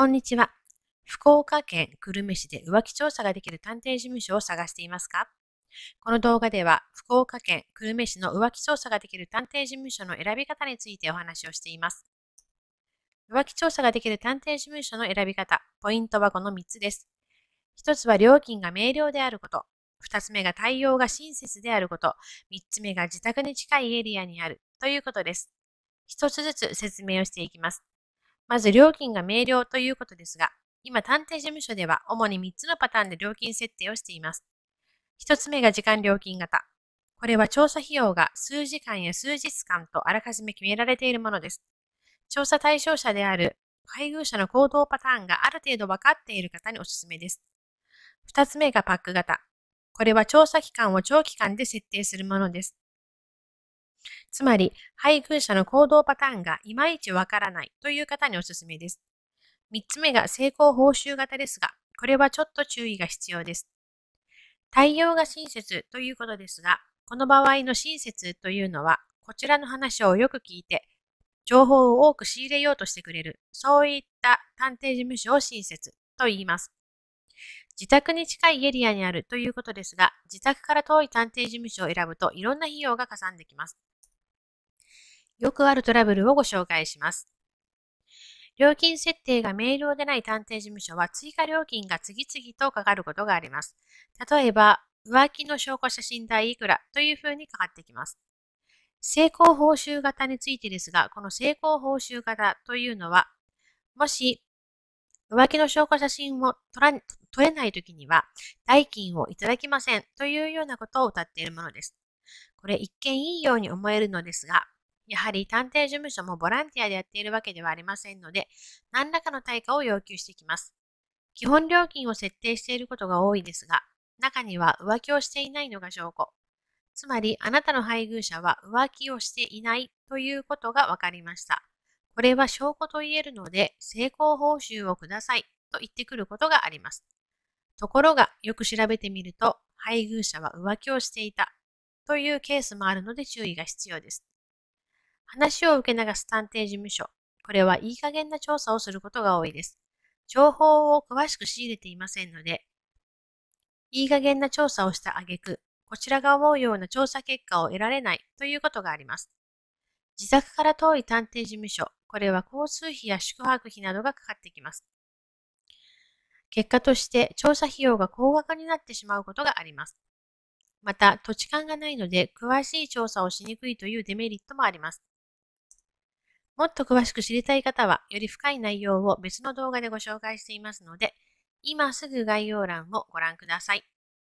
こんにちは。福岡県久留米市で浮気調査ができる探偵事務所を探していますかこの動画では、福岡県久留米市の浮気調査ができる探偵事務所の選び方についてお話をしています。浮気調査ができる探偵事務所の選び方、ポイントはこの3つです。1つは料金が明瞭であること。2つ目が対応が親切であること。3つ目が自宅に近いエリアにある。ということです。1つずつ説明をしていきます。まず料金が明瞭ということですが、今探偵事務所では主に3つのパターンで料金設定をしています。1つ目が時間料金型。これは調査費用が数時間や数日間とあらかじめ決められているものです。調査対象者である配偶者の行動パターンがある程度分かっている方におすすめです。2つ目がパック型。これは調査期間を長期間で設定するものです。つまり、配偶者の行動パターンがいまいちわからないという方におすすめです。3つ目が成功報酬型ですが、これはちょっと注意が必要です。対応が親切ということですが、この場合の親切というのは、こちらの話をよく聞いて、情報を多く仕入れようとしてくれる、そういった探偵事務所を親切と言います。自宅に近いエリアにあるということですが、自宅から遠い探偵事務所を選ぶといろんな費用がかさんできます。よくあるトラブルをご紹介します。料金設定が明瞭でない探偵事務所は追加料金が次々とかかることがあります。例えば、浮気の証拠写真代いくらというふうにかかってきます。成功報酬型についてですが、この成功報酬型というのは、もし浮気の証拠写真を取れないときには、代金をいただきませんというようなことを謳っているものです。これ一見いいように思えるのですが、やはり探偵事務所もボランティアでやっているわけではありませんので、何らかの対価を要求してきます。基本料金を設定していることが多いですが、中には浮気をしていないのが証拠。つまり、あなたの配偶者は浮気をしていないということが分かりました。これは証拠と言えるので、成功報酬をくださいと言ってくることがあります。ところが、よく調べてみると、配偶者は浮気をしていたというケースもあるので注意が必要です。話を受け流す探偵事務所。これはいい加減な調査をすることが多いです。情報を詳しく仕入れていませんので、いい加減な調査をした挙句、こちらが思うような調査結果を得られないということがあります。自宅から遠い探偵事務所、これは交通費や宿泊費などがかかってきます。結果として調査費用が高額になってしまうことがあります。また、土地勘がないので詳しい調査をしにくいというデメリットもあります。もっと詳しく知りたい方は、より深い内容を別の動画でご紹介していますので、今すぐ概要欄をご覧ください。